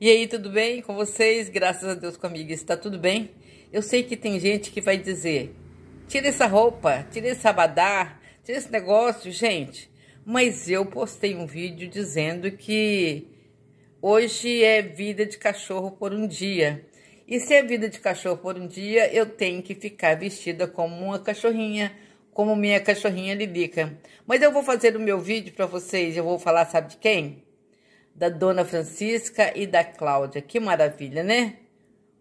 E aí, tudo bem com vocês? Graças a Deus comigo está tudo bem. Eu sei que tem gente que vai dizer: tira essa roupa, tira esse abadá, tira esse negócio, gente. Mas eu postei um vídeo dizendo que hoje é vida de cachorro por um dia. E se é vida de cachorro por um dia, eu tenho que ficar vestida como uma cachorrinha, como minha cachorrinha Lilica. Mas eu vou fazer o meu vídeo para vocês. Eu vou falar, sabe de quem? da Dona Francisca e da Cláudia. Que maravilha, né?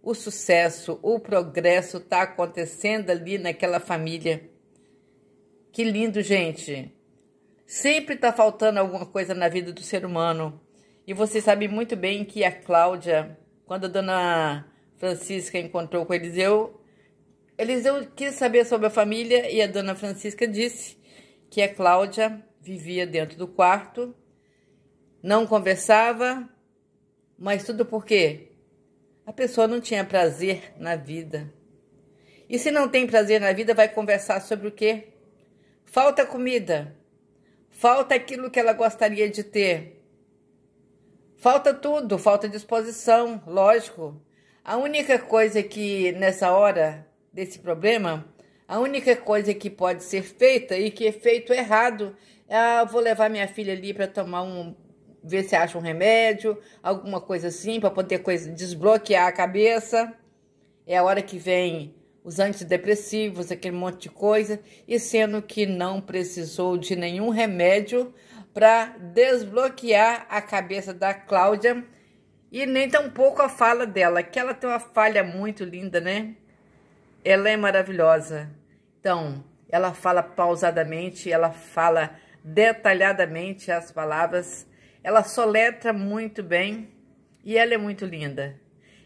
O sucesso, o progresso está acontecendo ali naquela família. Que lindo, gente. Sempre está faltando alguma coisa na vida do ser humano. E você sabe muito bem que a Cláudia, quando a Dona Francisca encontrou com Eliseu, Eliseu quis saber sobre a família e a Dona Francisca disse que a Cláudia vivia dentro do quarto não conversava, mas tudo porque a pessoa não tinha prazer na vida. E se não tem prazer na vida, vai conversar sobre o quê? Falta comida, falta aquilo que ela gostaria de ter. Falta tudo, falta disposição, lógico. A única coisa que nessa hora desse problema, a única coisa que pode ser feita e que é feito errado, é ah, vou levar minha filha ali para tomar um ver se acha um remédio, alguma coisa assim, para poder coisa, desbloquear a cabeça. É a hora que vem os antidepressivos, aquele monte de coisa, e sendo que não precisou de nenhum remédio para desbloquear a cabeça da Cláudia e nem tampouco a fala dela, que ela tem uma falha muito linda, né? Ela é maravilhosa. Então, ela fala pausadamente, ela fala detalhadamente as palavras ela soletra muito bem e ela é muito linda.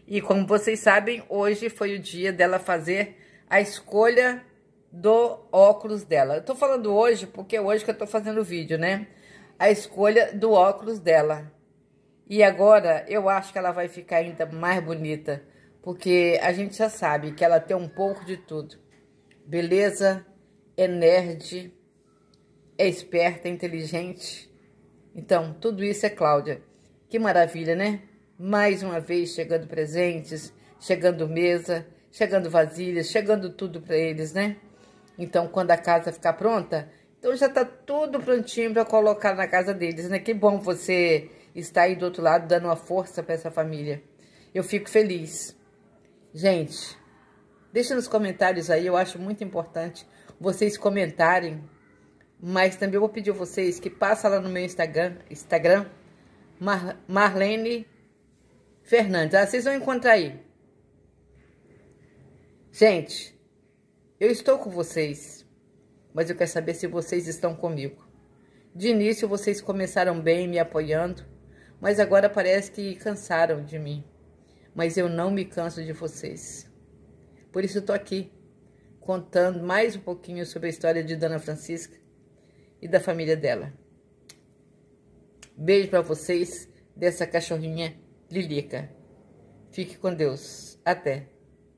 E como vocês sabem, hoje foi o dia dela fazer a escolha do óculos dela. Eu tô falando hoje porque é hoje que eu tô fazendo o vídeo, né? A escolha do óculos dela. E agora eu acho que ela vai ficar ainda mais bonita, porque a gente já sabe que ela tem um pouco de tudo. Beleza, é nerd, é esperta, é inteligente então, tudo isso é Cláudia. Que maravilha, né? Mais uma vez chegando presentes, chegando mesa, chegando vasilhas, chegando tudo para eles, né? Então, quando a casa ficar pronta, então já está tudo prontinho para colocar na casa deles, né? Que bom você estar aí do outro lado dando uma força para essa família. Eu fico feliz. Gente, deixa nos comentários aí, eu acho muito importante vocês comentarem mas também eu vou pedir a vocês que passa lá no meu Instagram, Instagram Mar Marlene Fernandes. Ah, vocês vão encontrar aí. Gente, eu estou com vocês, mas eu quero saber se vocês estão comigo. De início vocês começaram bem me apoiando, mas agora parece que cansaram de mim. Mas eu não me canso de vocês. Por isso estou aqui, contando mais um pouquinho sobre a história de Dona Francisca e da família dela. Beijo para vocês dessa cachorrinha Lilica. Fique com Deus. Até.